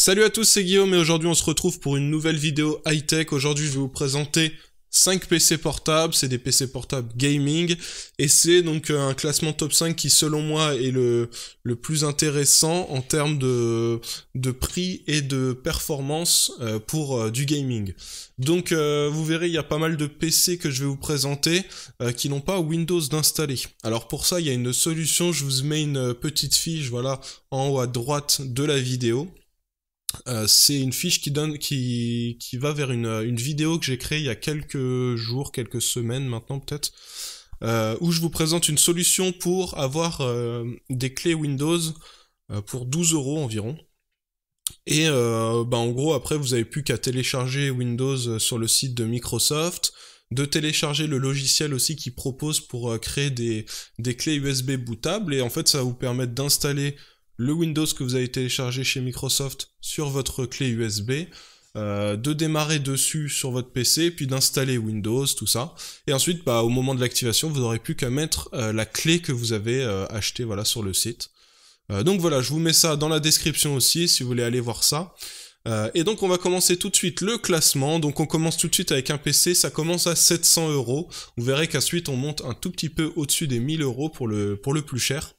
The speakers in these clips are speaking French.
Salut à tous, c'est Guillaume et aujourd'hui on se retrouve pour une nouvelle vidéo high-tech. Aujourd'hui je vais vous présenter 5 PC portables, c'est des PC portables gaming et c'est donc euh, un classement top 5 qui selon moi est le, le plus intéressant en termes de, de prix et de performance euh, pour euh, du gaming. Donc vous verrez il y a pas mal de PC que je vais vous présenter qui n'ont pas Windows d'installer. Alors pour ça il y a une solution, je vous mets une petite fiche voilà en haut à droite de la vidéo euh, c'est une fiche qui donne, qui, va vers une, vidéo que j'ai créée il y a quelques jours, quelques semaines maintenant peut-être, euh, où je vous présente une solution pour avoir euh, des clés Windows pour 12 euros environ. Et bah, en gros, après, vous avez plus qu'à télécharger Windows sur le site de Microsoft, de télécharger le logiciel aussi qui propose pour créer des, des clés USB bootables, et en fait, ça va vous permettre d'installer le Windows que vous avez téléchargé chez Microsoft sur votre clé USB, euh, de démarrer dessus sur votre PC, puis d'installer Windows, tout ça. Et ensuite, bah, au moment de l'activation, vous n'aurez plus qu'à mettre euh, la clé que vous avez euh, achetée voilà, sur le site. donc voilà, je vous mets ça dans la description aussi si vous voulez aller voir ça. et donc on va commencer tout de suite le classement. Donc on commence tout de suite avec un PC, ça commence à 700 euros. Vous verrez qu'ensuite on monte un tout petit peu au-dessus des 1000 euros pour le, pour le plus cher.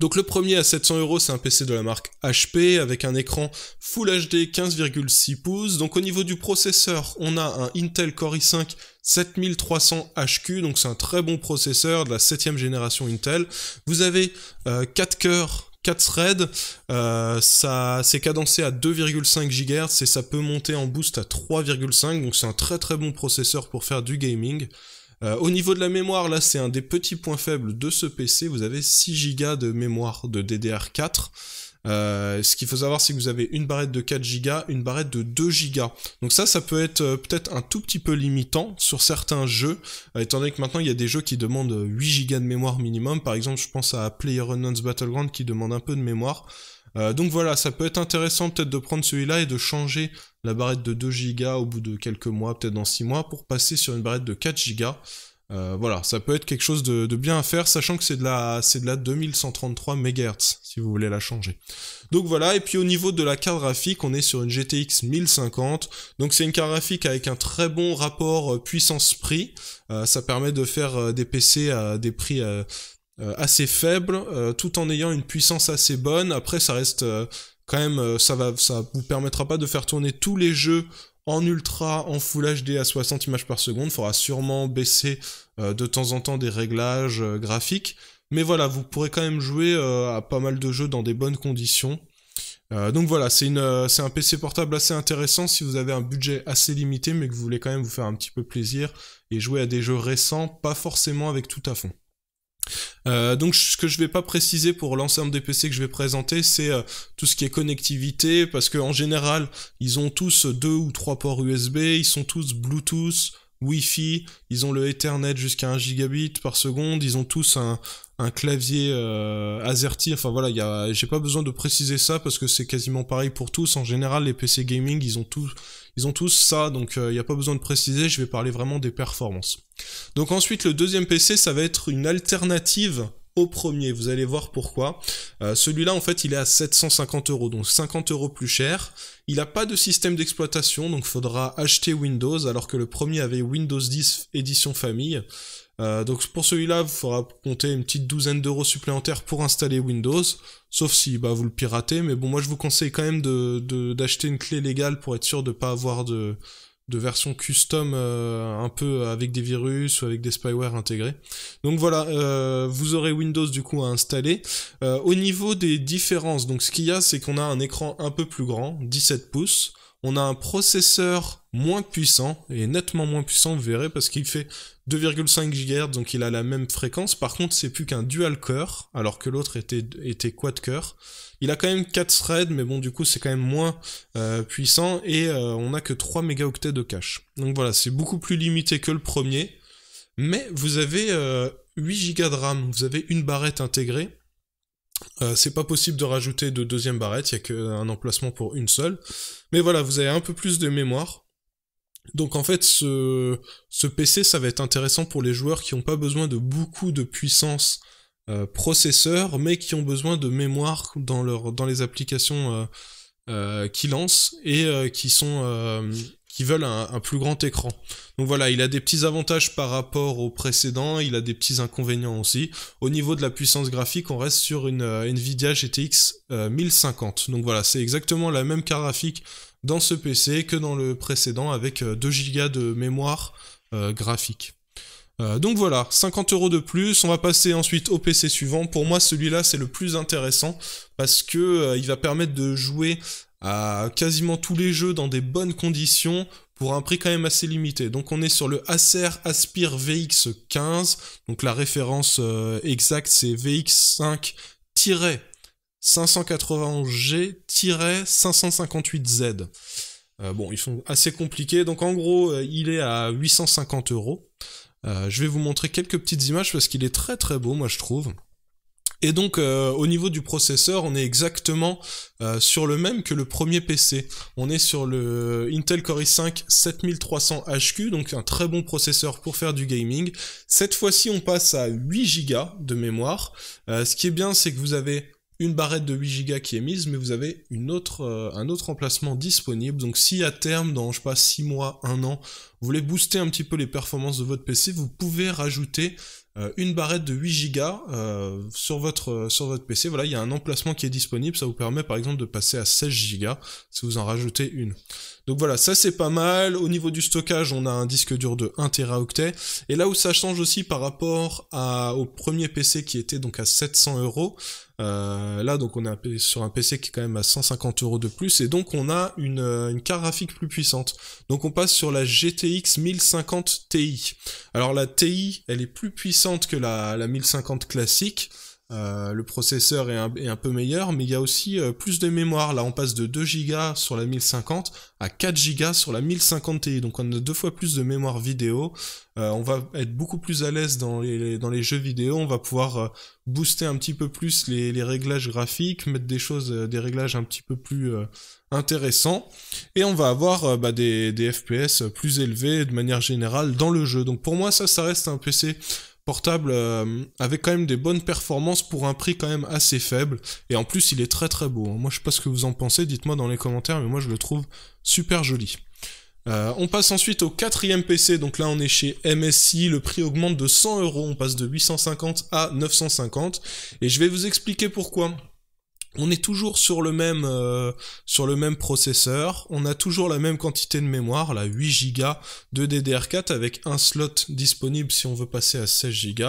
Donc le premier à 700 euros, c'est un PC de la marque HP avec un écran Full HD 15,6 pouces. Donc au niveau du processeur, on a un Intel Core i5 7300HQ, donc c'est un très bon processeur de la 7ème génération Intel. Vous avez 4 euh, cœurs 4 threads, euh, ça c'est cadencé à 2,5 GHz et ça peut monter en boost à 3,5, donc c'est un très très bon processeur pour faire du gaming. Euh, au niveau de la mémoire, là c'est un des petits points faibles de ce PC, vous avez 6 Go de mémoire de DDR4. Euh, ce qu'il faut savoir, c'est que vous avez une barrette de 4 Go, une barrette de 2 Go. Donc ça, ça peut être euh, peut-être un tout petit peu limitant sur certains jeux, étant donné que maintenant il y a des jeux qui demandent 8 Go de mémoire minimum. Par exemple, je pense à PlayerUnknown's Battleground qui demande un peu de mémoire. Euh, donc voilà, ça peut être intéressant peut-être de prendre celui-là et de changer la barrette de 2 Go au bout de quelques mois, peut-être dans 6 mois, pour passer sur une barrette de 4 Go. Euh, voilà, ça peut être quelque chose de, bien à faire, sachant que c'est de la, c'est de la 2133 MHz, si vous voulez la changer. Donc voilà, et puis au niveau de la carte graphique, on est sur une GTX 1050. Donc c'est une carte graphique avec un très bon rapport euh, puissance-prix. ça permet de faire des PC à des prix euh, assez faible, euh, tout en ayant une puissance assez bonne. Après, ça reste euh, quand même, ça va, ça vous permettra pas de faire tourner tous les jeux en ultra, en full HD à 60 images par seconde. Faudra sûrement baisser de temps en temps des réglages graphiques. Mais voilà, vous pourrez quand même jouer à pas mal de jeux dans des bonnes conditions. donc voilà, c'est un PC portable assez intéressant si vous avez un budget assez limité, mais que vous voulez quand même vous faire un petit peu plaisir et jouer à des jeux récents, pas forcément avec tout à fond. Euh, donc ce que je vais pas préciser pour l'ensemble des PC que je vais présenter, c'est euh, tout ce qui est connectivité, parce qu'en général, ils ont tous deux ou trois ports USB, ils sont tous Bluetooth, Wi-Fi, ils ont le Ethernet jusqu'à 1 gigabit par seconde, ils ont tous un, clavier euh, AZERTY, enfin voilà, j'ai pas besoin de préciser ça parce que c'est quasiment pareil pour tous. En général, les PC gaming, ils ont tous ils ont tous ça, donc il euh, n'y a pas besoin de préciser, je vais parler vraiment des performances. Donc ensuite, le deuxième PC, ça va être une alternative au premier. Vous allez voir pourquoi. Euh, celui-là, en fait, il est à 750 euros, donc 50 euros plus cher. Il n'a pas de système d'exploitation, donc faudra acheter Windows, alors que le premier avait Windows 10 édition famille. Euh, donc pour celui-là, vous faudra compter une petite douzaine d'euros supplémentaires pour installer Windows, sauf si bah, vous le piratez. Mais bon, moi je vous conseille quand même d'acheter de, une clé légale pour être sûr de ne pas avoir de, de version custom euh, un peu avec des virus ou avec des spyware intégrés. Donc voilà, euh, vous aurez Windows du coup à installer. Euh, au niveau des différences, donc ce qu'il y a, c'est qu'on a un écran un peu plus grand, 17 pouces on a un processeur moins puissant, et nettement moins puissant, vous verrez, parce qu'il fait 2,5 GHz, donc il a la même fréquence. Par contre, c'est plus qu'un dual core, alors que l'autre était, était quad core. Il a quand même 4 threads, mais bon, du coup, c'est quand même moins euh, puissant, et euh, on n'a que 3 mégaoctets de cache. Donc voilà, c'est beaucoup plus limité que le premier, mais vous avez 8 euh, Go de RAM, vous avez une barrette intégrée, euh, c'est pas possible de rajouter de deuxième barrette, il n'y a qu'un emplacement pour une seule. Mais voilà, vous avez un peu plus de mémoire. Donc en fait, ce, ce PC, ça va être intéressant pour les joueurs qui n'ont pas besoin de beaucoup de puissance euh, processeur, mais qui ont besoin de mémoire dans, leur, dans les applications euh, euh qu'ils lancent et qui sont qui veulent un, plus grand écran. Donc voilà, il a des petits avantages par rapport au précédent, il a des petits inconvénients aussi. Au niveau de la puissance graphique, on reste sur une euh, Nvidia GTX 1050. Euh, donc voilà, c'est exactement la même carte graphique dans ce PC que dans le précédent avec 2 euh, Go de mémoire graphique. donc voilà, 50 euros de plus. On va passer ensuite au PC suivant. Pour moi, celui-là, c'est le plus intéressant parce que il va permettre de jouer à quasiment tous les jeux dans des bonnes conditions pour un prix quand même assez limité. Donc on est sur le Acer Aspire VX15, donc la référence euh, exacte c'est VX5 591G-558Z. Euh, bon, ils sont assez compliqués, donc en gros, euh, il est à 850 euros. Je vais vous montrer quelques petites images parce qu'il est très très beau, moi je trouve. Et donc euh, au niveau du processeur, on est exactement euh, sur le même que le premier PC. On est sur le Intel Core i5 7300HQ, donc un très bon processeur pour faire du gaming. Cette fois-ci, on passe à 8 Go de mémoire. Euh, ce qui est bien, c'est que vous avez une barrette de 8 Go qui est mise, mais vous avez une autre, euh, un autre emplacement disponible. Donc si à terme, dans je sais pas 6 mois, 1 an, vous voulez booster un petit peu les performances de votre PC, vous pouvez rajouter euh, une barrette de 8 Go euh, sur, votre, sur votre PC. Voilà, il y a un emplacement qui est disponible, ça vous permet par exemple de passer à 16 Go si vous en rajoutez une. Donc voilà, ça c'est pas mal. Au niveau du stockage, on a un disque dur de 1 Teraoctet. Et là où ça change aussi par rapport à, au premier PC qui était donc à 700 euros, euh, là, donc on est sur un PC qui est quand même à 150 euros de plus, et donc on a euh, une, carte graphique plus puissante. Donc on passe sur la GTX 1050 Ti. Alors la Ti, elle est plus puissante que la 1050 classique. Euh, le processeur est un, peu meilleur, mais il y a aussi euh, plus de mémoire. Là, on passe de 2 Go sur la 1050 à 4 Go sur la 1050 Ti. Donc, on a deux fois plus de mémoire vidéo. Euh, on va être beaucoup plus à l'aise dans les, jeux vidéo. On va pouvoir booster un petit peu plus les, réglages graphiques, mettre des choses, des réglages un petit peu plus intéressants. Et on va avoir bah, des, des FPS plus élevés de manière générale dans le jeu. Donc, pour moi, ça, ça reste un PC portable euh, avec quand même des bonnes performances pour un prix quand même assez faible. Et en plus, il est très très beau. Hein. Moi, je sais pas ce que vous en pensez, dites-moi dans les commentaires, mais moi, je le trouve super joli. Euh, on passe ensuite au quatrième PC, donc là on est chez MSI, le prix augmente de 100 euros, on passe de 850 à 950, et je vais vous expliquer pourquoi on est toujours sur le même euh, sur le même processeur, on a toujours la même quantité de mémoire, la 8 Go de DDR4 avec un slot disponible si on veut passer à 16 Go.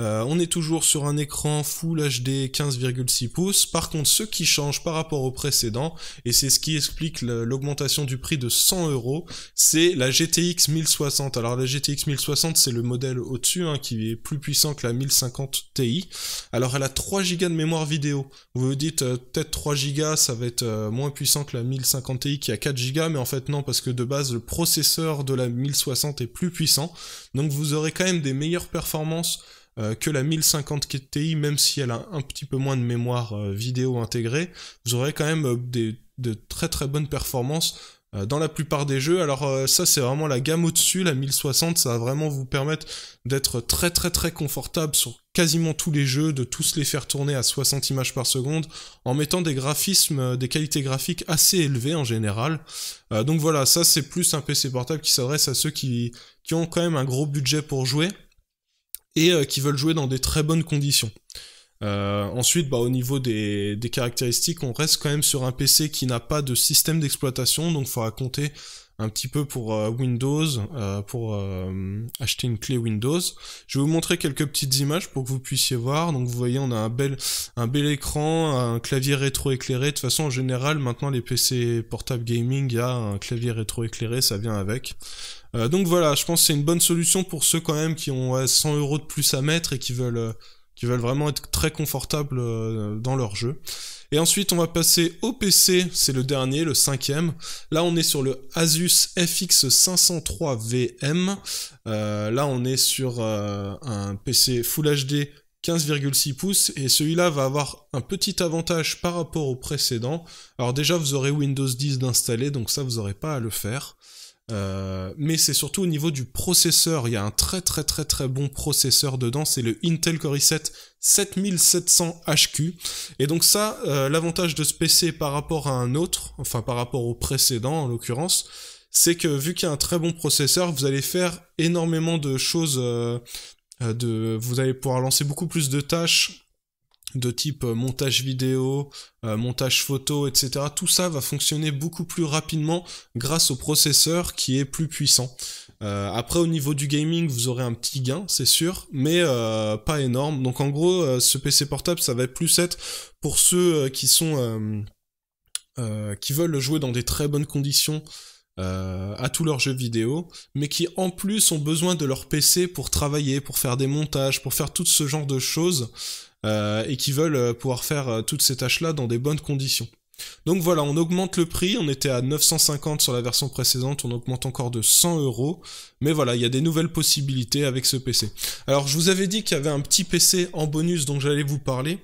Euh, on est toujours sur un écran Full HD 15,6 pouces. Par contre, ce qui change par rapport au précédent et c'est ce qui explique l'augmentation du prix de 100 euros, c'est la GTX 1060. Alors la GTX 1060, c'est le modèle au-dessus hein, qui est plus puissant que la 1050 Ti. Alors elle a 3 Go de mémoire vidéo. Vous vous euh, peut-être 3 Go, ça va être euh, moins puissant que la 1050 Ti qui a 4 Go, mais en fait non, parce que de base le processeur de la 1060 est plus puissant, donc vous aurez quand même des meilleures performances euh, que la 1050 Ti, même si elle a un petit peu moins de mémoire vidéo intégrée, vous aurez quand même des, de très très bonnes performances dans la plupart des jeux. Alors ça c'est vraiment la gamme au-dessus, la 1060, ça va vraiment vous permettre d'être très très très confortable sur quasiment tous les jeux, de tous les faire tourner à 60 images par seconde, en mettant des graphismes, euh, des qualités graphiques assez élevées en général. Euh, donc voilà, ça c'est plus un PC portable qui s'adresse à ceux qui, ont quand même un gros budget pour jouer et euh, qui veulent jouer dans des très bonnes conditions. Euh, ensuite, bah, au niveau des, des, caractéristiques, on reste quand même sur un PC qui n'a pas de système d'exploitation, donc il faudra compter un petit peu pour euh, Windows, euh, pour euh, acheter une clé Windows. Je vais vous montrer quelques petites images pour que vous puissiez voir. Donc vous voyez, on a un bel, un bel écran, un clavier rétro-éclairé. De toute façon, en général, maintenant les PC portables gaming, il y a un clavier rétro-éclairé, ça vient avec. Euh, donc voilà, je pense que c'est une bonne solution pour ceux quand même qui ont 100 euros de plus à mettre et qui veulent qui veulent vraiment être très confortables euh, dans leur jeu. Et ensuite, on va passer au PC, c'est le dernier, le cinquième. Là, on est sur le Asus FX 503 VM. là, on est sur euh, un PC Full HD 15,6 pouces et celui-là va avoir un petit avantage par rapport au précédent. Alors déjà vous aurez Windows 10 d'installer donc ça vous n'aurez pas à le faire. Euh, mais c'est surtout au niveau du processeur, il y a un très très très très bon processeur dedans, c'est le Intel Core i7 7700HQ. Et donc ça, euh, l'avantage de ce PC par rapport à un autre, enfin par rapport au précédent en l'occurrence, c'est que vu qu'il y a un très bon processeur, vous allez faire énormément de choses, euh, de, vous allez pouvoir lancer beaucoup plus de tâches de type euh, montage vidéo, euh, montage photo, etc. Tout ça va fonctionner beaucoup plus rapidement grâce au processeur qui est plus puissant. Euh, après au niveau du gaming, vous aurez un petit gain, c'est sûr, mais pas énorme. Donc en gros, ce PC portable, ça va être plus être pour ceux qui sont qui veulent jouer dans des très bonnes conditions. à tous leurs jeux vidéo, mais qui en plus ont besoin de leur PC pour travailler, pour faire des montages, pour faire tout ce genre de choses. Euh, et qui veulent euh, pouvoir faire euh, toutes ces tâches-là dans des bonnes conditions. Donc voilà, on augmente le prix, on était à 950 sur la version précédente, on augmente encore de 100 euros, mais voilà, il y a des nouvelles possibilités avec ce PC. Alors je vous avais dit qu'il y avait un petit PC en bonus dont j'allais vous parler,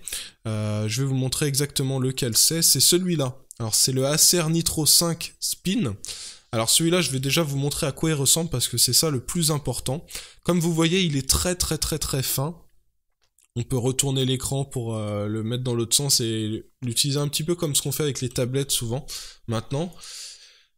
je vais vous montrer exactement lequel c'est, c'est celui-là. Alors c'est le Acer Nitro 5 Spin, alors celui-là, je vais déjà vous montrer à quoi il ressemble parce que c'est ça le plus important. Comme vous voyez, il est très très très très fin on peut retourner l'écran pour euh, le mettre dans l'autre sens et l'utiliser un petit peu comme ce qu'on fait avec les tablettes souvent maintenant.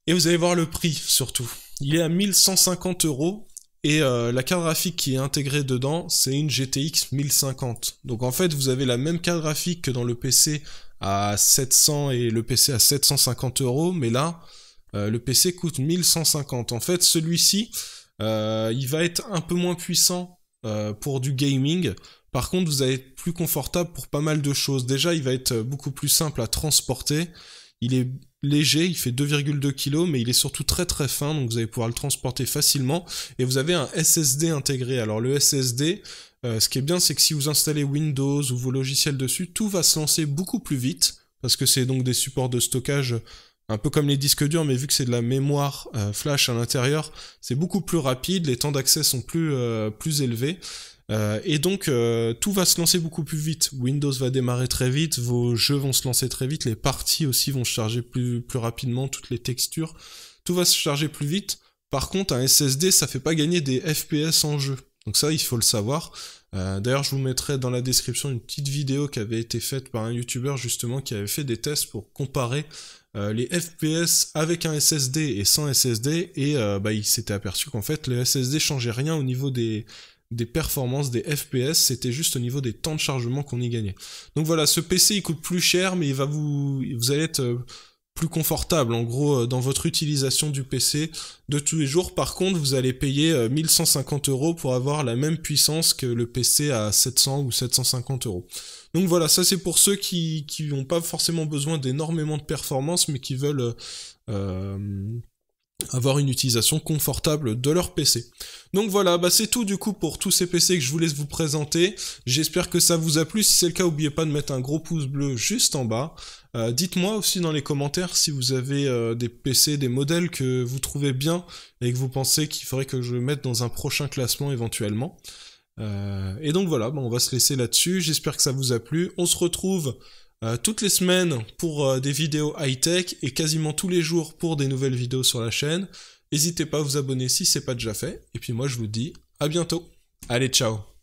Et vous allez voir le prix surtout. Il est à 1150 euros et euh, la carte graphique qui est intégrée dedans, c'est une GTX 1050. Donc en fait, vous avez la même carte graphique que dans le PC à 700 et le PC à 750 euros, mais là, euh, le PC coûte 1150. En fait, celui-ci, il va être un peu moins puissant pour du gaming, par contre, vous allez être plus confortable pour pas mal de choses. Déjà, il va être beaucoup plus simple à transporter. Il est léger, il fait 2,2 kg, mais il est surtout très très fin, donc vous allez pouvoir le transporter facilement. Et vous avez un SSD intégré. Alors le SSD, euh, ce qui est bien, c'est que si vous installez Windows ou vos logiciels dessus, tout va se lancer beaucoup plus vite, parce que c'est donc des supports de stockage un peu comme les disques durs, mais vu que c'est de la mémoire euh, flash à l'intérieur, c'est beaucoup plus rapide, les temps d'accès sont plus, euh, plus élevés. Euh, et donc, euh, tout va se lancer beaucoup plus vite. Windows va démarrer très vite, vos jeux vont se lancer très vite, les parties aussi vont se charger plus, plus rapidement, toutes les textures. Tout va se charger plus vite. Par contre, un SSD, ça fait pas gagner des FPS en jeu. Donc ça, il faut le savoir. Euh, d'ailleurs, je vous mettrai dans la description une petite vidéo qui avait été faite par un YouTuber justement qui avait fait des tests pour comparer les FPS avec un SSD et sans SSD et bah, il s'était aperçu qu'en fait le SSD changeait rien au niveau des, des performances, des FPS, c'était juste au niveau des temps de chargement qu'on y gagnait. Donc voilà, ce PC il coûte plus cher, mais il va vous, vous allez être euh, plus confortable en gros euh, dans votre utilisation du PC de tous les jours. Par contre, vous allez payer 1150 euh, euros pour avoir la même puissance que le PC à 700 ou 750 euros. Donc voilà, ça c'est pour ceux qui n'ont pas forcément besoin d'énormément de performance, mais qui veulent avoir une utilisation confortable de leur PC. Donc voilà, bah, c'est tout du coup pour tous ces PC que je vous laisse vous présenter. J'espère que ça vous a plu. Si c'est le cas, n'oubliez pas de mettre un gros pouce bleu juste en bas. Euh, dites-moi aussi dans les commentaires si vous avez euh, des PC, des modèles que vous trouvez bien et que vous pensez qu'il faudrait que je mette dans un prochain classement éventuellement. Euh, et donc voilà, bah, on va se laisser là-dessus. J'espère que ça vous a plu. On se retrouve euh, toutes les semaines pour euh, des vidéos high-tech et quasiment tous les jours pour des nouvelles vidéos sur la chaîne. N'hésitez pas à vous abonner si c'est pas déjà fait. Et puis moi je vous dis à bientôt. Allez, ciao